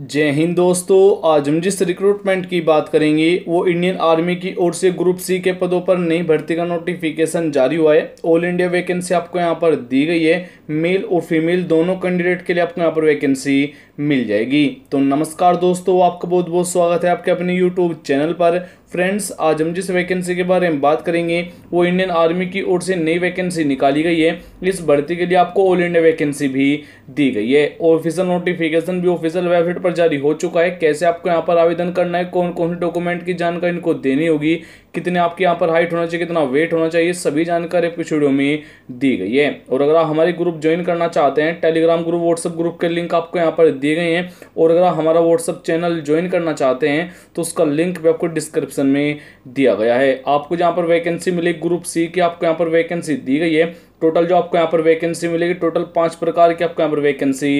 जय हिंद दोस्तों आज हम जिस रिक्रूटमेंट की बात करेंगे वो इंडियन आर्मी की ओर से ग्रुप सी के पदों पर नई भर्ती का नोटिफिकेशन जारी हुआ है ऑल इंडिया वैकेंसी आपको यहाँ पर दी गई है मेल और फीमेल दोनों कैंडिडेट के लिए आपको यहाँ पर वैकेंसी मिल जाएगी तो नमस्कार दोस्तों आपका बहुत बहुत स्वागत है आपके अपने यूट्यूब चैनल पर फ्रेंड्स आज हम जिस वैकेंसी के बारे में बात करेंगे वो इंडियन आर्मी की ओर से नई वैकेंसी निकाली गई है इस भर्ती के लिए आपको ऑल इंडिया वैकेंसी भी दी गई है ऑफिशियल नोटिफिकेशन भी ऑफिशियल वेबसाइट पर जारी हो चुका है कैसे आपको यहाँ पर आवेदन करना है कौन कौन से डॉक्यूमेंट की जानकारी इनको देनी होगी कितने आपके यहाँ पर हाइट होना चाहिए कितना वेट होना चाहिए सभी जानकारी आपकी वीडियो में दी गई है और अगर आप हमारे ग्रुप ज्वाइन करना चाहते हैं टेलीग्राम ग्रुप व्हाट्सअप ग्रुप के लिंक आपको यहाँ पर दिए गए हैं और अगर आप हमारा व्हाट्सअप चैनल ज्वाइन करना चाहते हैं तो उसका लिंक भी आपको डिस्क्रिप्शन में दिया गया है आपको जहाँ पर वैकेंसी मिली ग्रुप सी की आपको यहाँ पर वैकेंसी दी गई है टोटल जो आपको यहाँ पर वैकेंसी मिलेगी टोटल पांच प्रकार की आपको यहाँ पर वैकेंसी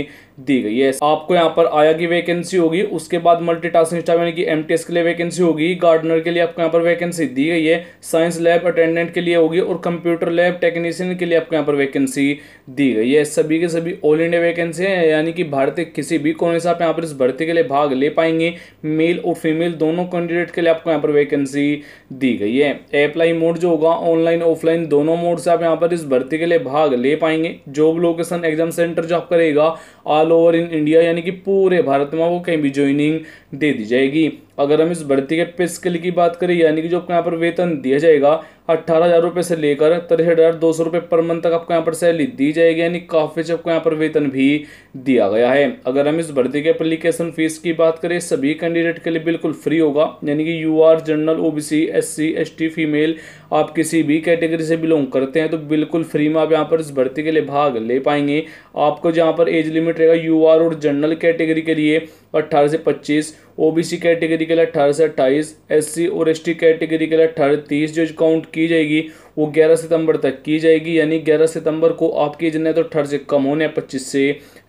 दी गई है आपको यहाँ पर आया की वैकेंसी होगी उसके बाद मल्टी टास्किंग स्टाफ यानी कि एम के लिए वैकेंसी होगी गार्डनर के लिए आपको यहाँ पर वैकेंसी दी गई है साइंस लैब अटेंडेंट के लिए होगी और कंप्यूटर लैब टेक्नीशियन के लिए आपको यहाँ पर वैकेंसी दी गई है सभी के सभी ऑल इंडिया वैकेंसी है यानी कि भारतीय किसी भी कोने से आप यहाँ पर इस भर्ती के लिए भाग ले पाएंगे मेल और फीमेल दोनों कैंडिडेट के लिए आपको यहाँ पर वैकेंसी दी गई है अप्लाई मोड जो होगा ऑनलाइन ऑफलाइन दोनों मोड से आप यहाँ पर इस भर्ती भर्ती के लिए भाग ले पाएंगे job location exam centre job करेगा ऑल ओवर इन इंडिया यानी कि पूरे भारत में वो कहीं भी ज्वाइनिंग दे दी जाएगी अगर हम इस भर्ती के पे स्किल की बात करें यानी कि जो आपको यहाँ पर वेतन दिया जाएगा अट्ठारह हज़ार रुपये से लेकर तिरसठ हज़ार दो सौ रुपये पर मंथ तक आपको यहाँ पर सैलरी दी जाएगी यानी काफ़ी से आपको यहाँ पर वेतन भी दिया गया है अगर हम इस भर्ती के अप्लीकेशन फीस की बात करें सभी कैंडिडेट के लिए बिल्कुल फ्री होगा यानी कि U R general O B C S C S T female आप किसी भी कैटेगरी से बिलोंग करते हैं तो बिल्कुल फ्री में आप यहाँ पर इस भर्ती के लिए भाग ले पाएंगे आपको जहाँ पर एज लिमिट बट रहेगा यू आर और जनरल कैटेगरी के लिए अट्ठारह से पच्चीस ओबीसी कैटेगरी के लिए अट्ठारह से अट्ठाईस एससी और एसटी कैटेगरी के लिए अट्ठारह तीस जो काउंट की जाएगी वो ग्यारह सितंबर तक की जाएगी यानी ग्यारह सितंबर को आपके एज ने तो अट्ठारह से कम होने या पच्चीस से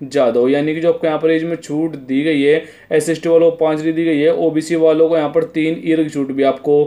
ज़्यादा हो यानी कि जो आपको यहाँ पर एज में छूट दी गई है एस एस टी वालों को पाँच दी गई है ओबीसी वालों को यहाँ पर तीन ईयर की छूट भी आपको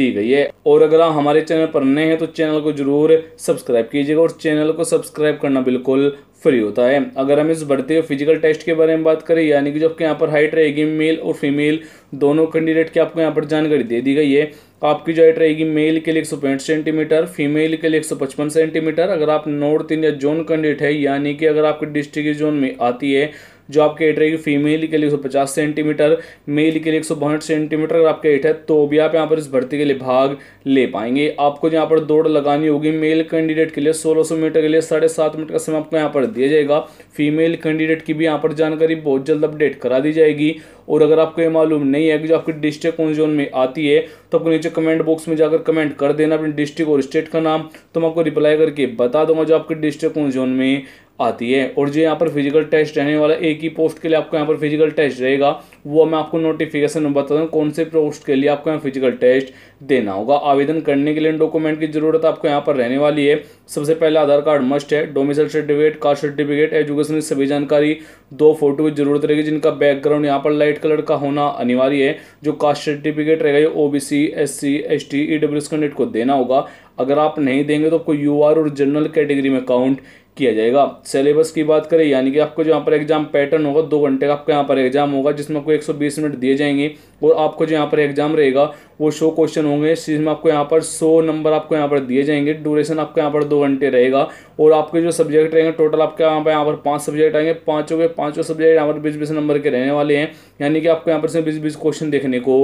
दी गई है और अगर आप हमारे चैनल पर नए हैं तो चैनल को जरूर सब्सक्राइब कीजिएगा और चैनल को सब्सक्राइब करना बिल्कुल फ्री होता है अगर हम इस बढ़ते हुए फिजिकल टेस्ट के बारे में बात करें यानी कि जो आपके यहाँ पर हाइट रहेगी मेल और फीमेल दोनों कैंडिडेट की आपको यहाँ पर जानकारी दे दी गई है आपकी जो हाइट रहेगी मेल के लिए एक सेंटीमीटर फीमेल के लिए 155 सेंटीमीटर अगर आप नॉर्थ इंडिया जोन कैंडिडेट है यानी कि अगर आपके डिस्ट्रिक्ट जोन में आती है जो आपके एट रहेगी फीमेल के लिए एक सेंटीमीटर मेल के लिए एक सेंटीमीटर अगर आपके एट है तो भी आप यहाँ पर इस भर्ती के लिए भाग ले पाएंगे आपको यहाँ पर दौड़ लगानी होगी मेल कैंडिडेट के लिए सोलह मीटर के लिए साढ़े सात का समय आपको यहाँ पर दिया जाएगा फीमेल कैंडिडेट की भी यहाँ पर जानकारी बहुत जल्द अपडेट करा दी जाएगी और अगर आपको ये मालूम नहीं है कि जो आपकी डिस्ट्रिक्ट कौन जोन में आती है तो आपको नीचे कमेंट बॉक्स में जाकर कमेंट कर देना अपने डिस्ट्रिक्ट और स्टेट का नाम तो मैं आपको रिप्लाई करके बता दूंगा जो आपके डिस्ट्रिक्ट कौन जोन में आती है और जो यहाँ पर फिजिकल टेस्ट रहने वाला एक ही पोस्ट के लिए आपको यहाँ पर फिजिकल टेस्ट रहेगा वो मैं आपको नोटिफिकेशन में बता दूँ कौन से पोस्ट के लिए आपको यहाँ फिजिकल टेस्ट देना होगा आवेदन करने के लिए डॉक्यूमेंट की ज़रूरत आपको यहाँ पर रहने वाली है सबसे पहले आधार कार्ड मस्ट है domicile certificate caste certificate education सभी जानकारी दो फोटो की जरूरत रहेगी जिनका बैकग्राउंड यहाँ पर लाइट कलर का होना अनिवार्य है जो कास्ट सर्टिफिकेट रहेगा ये O B C S C S T E W S candidate को देना होगा अगर आप नहीं देंगे तो आपको यू आर और जनरल कैटेगरी में काउंट किया जाएगा सिलेबस की बात करें यानी कि आपको जहाँ यहाँ पर एग्जाम पैटर्न होगा दो घंटे का आपका यहाँ पर एग्जाम होगा जिसमें आपको 120 मिनट दिए जाएंगे और आपको जो यहाँ पर एग्जाम रहेगा वो शो क्वेश्चन होंगे इस चीज़ में आपको यहाँ पर सौ नंबर आपको यहाँ पर दिए जाएंगे ड्यूरेशन आपको यहाँ पर दो घंटे रहेगा और आपके जो सब्जेक्ट रहेंगे टोटल आपके यहाँ पर यहाँ पर पाँच सब्जेक्ट आएंगे पाँचों के पाँचों सब्जेक्ट यहाँ पर बीस बीस नंबर के रहने वाले हैं यानी कि आपको यहाँ पर से बीस बीस क्वेश्चन देखने को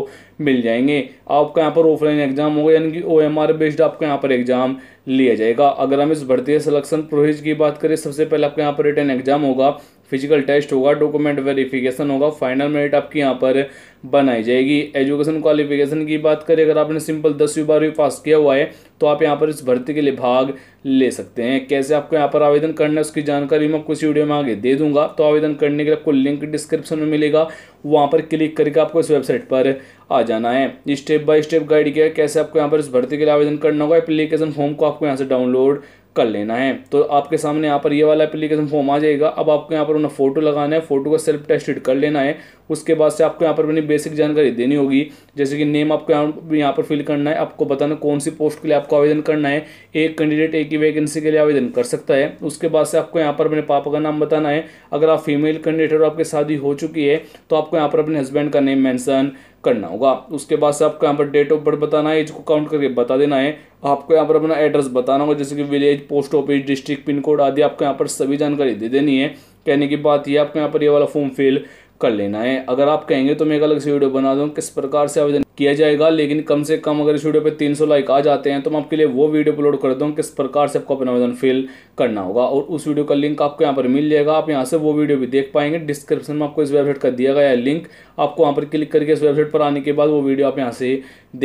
मिल जाएंगे आपका यहाँ पर ऑफलाइन एग्जाम होगा यानी कि ओ एम आर बेस्ड आपको यहाँ पर एग्जाम लिया जाएगा अगर हम इस भर्ती सिलेक्शन प्रोसेस की बात करें सबसे पहले आपके यहाँ पर रिटर्न एग्जाम होगा फिजिकल टेस्ट होगा डॉक्यूमेंट वेरिफिकेशन होगा फाइनल मेरिट आपकी यहाँ पर बनाई जाएगी एजुकेशन क्वालिफिकेशन की बात करें अगर आपने सिंपल दसवीं बारहवीं पास किया हुआ है तो आप यहाँ पर इस भर्ती के लिए भाग ले सकते हैं कैसे आपको यहाँ पर आवेदन करना है उसकी जानकारी मैं कुछ वीडियो में आगे दे दूंगा तो आवेदन करने के लिए आपको लिंक डिस्क्रिप्शन में मिलेगा वहाँ पर क्लिक करके आपको इस वेबसाइट पर आ जाना है स्टेप बाय स्टेप गाइड किया कैसे आपको यहाँ पर इस भर्ती के लिए आवेदन करना होगा एप्लीकेशन फॉर्म को आपको यहाँ से डाउनलोड कर लेना है तो आपके सामने यहाँ पर ये वाला एप्लीकेशन फॉर्म आ जाएगा अब आपको यहाँ पर अपना फोटो लगाना है फोटो का सेल्फ टेस्टेड कर लेना है उसके बाद से आपको यहाँ पर अपनी बेसिक जानकारी देनी होगी जैसे कि नेम आपको यहाँ पर फिल करना है आपको बताना कौन सी पोस्ट के लिए आपको आवेदन करना है एक कैंडिडेट एक की वैकेंसी के लिए आवेदन कर सकता है उसके बाद से आपको यहाँ पर अपने पापा का नाम बताना है अगर आप फीमेल कैंडिडेट और आपकी शादी हो चुकी है तो आपको यहाँ पर अपने हस्बैंड का नेम मैंसन करना होगा उसके बाद से आपको यहाँ पर डेट ऑफ बर्थ बताना है एज को काउंट करके बता देना है आपको यहाँ पर अपना एड्रेस बताना होगा जैसे कि village post office district pin code आदि आपको यहाँ पर सभी जानकारी दे देनी है कहने की बात यह आपको यहाँ पर ये वाला फॉर्म फिल कर लेना है अगर आप कहेंगे तो मैं एक अलग से वीडियो बना दूँ किस प्रकार से आवेदन किया जाएगा लेकिन कम से कम अगर इस वीडियो पे 300 लाइक आ जाते हैं तो मैं आपके लिए वो वीडियो अपलोड कर दूँ किस प्रकार से आपको अपना आवेदन फिल करना होगा और उस वीडियो का लिंक आपको यहाँ पर मिल जाएगा आप यहाँ से वो वीडियो भी देख पाएंगे डिस्क्रिप्शन में आपको इस वेबसाइट का दिया गया लिंक आपको यहाँ पर क्लिक करके इस वेबसाइट पर आने के बाद वो वीडियो आप यहाँ से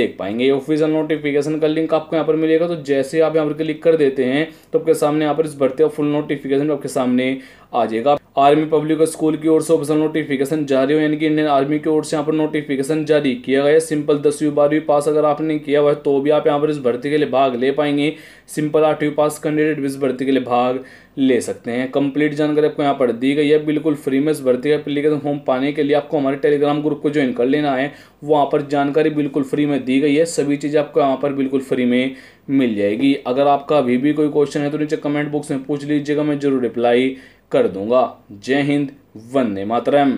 देख पाएंगे ऑफिशियल नोटिफिकेशन का लिंक आपको यहाँ पर मिलेगा तो जैसे आप यहाँ पर क्लिक कर देते हैं तो आपके सामने यहाँ पर इस भर्ती और फुल नोटिफिकेशन आपके सामने आ जाएगा आर्मी पब्लिक स्कूल की ओर से ऑफिसल नोटिफिकेशन जारी हो यानी कि इंडियन आर्मी की ओर से यहाँ पर नोटिफिकेशन जारी किया गया सिंपल दसवीं बारहवीं पास अगर आपने किया हुआ है तो भी आप यहाँ पर इस भर्ती के लिए भाग ले पाएंगे सिंपल आठवीं पास कैंडिडेट भी इस भर्ती के लिए भाग ले सकते हैं कंप्लीट जानकारी आपको यहाँ पर दी गई है बिल्कुल फ्री में इस भर्ती का एप्लीकेशन फॉर्म पाने के लिए आपको हमारे टेलीग्राम ग्रुप को ज्वाइन कर लेना है वहाँ पर जानकारी बिल्कुल फ्री में दी गई है सभी चीज़ें आपको यहाँ पर बिल्कुल फ्री में मिल जाएगी अगर आपका अभी भी कोई क्वेश्चन है तो नीचे कमेंट बॉक्स में पूछ लीजिएगा मैं जरूर रिप्लाई कर दूंगा जय हिंद वंदे मातरम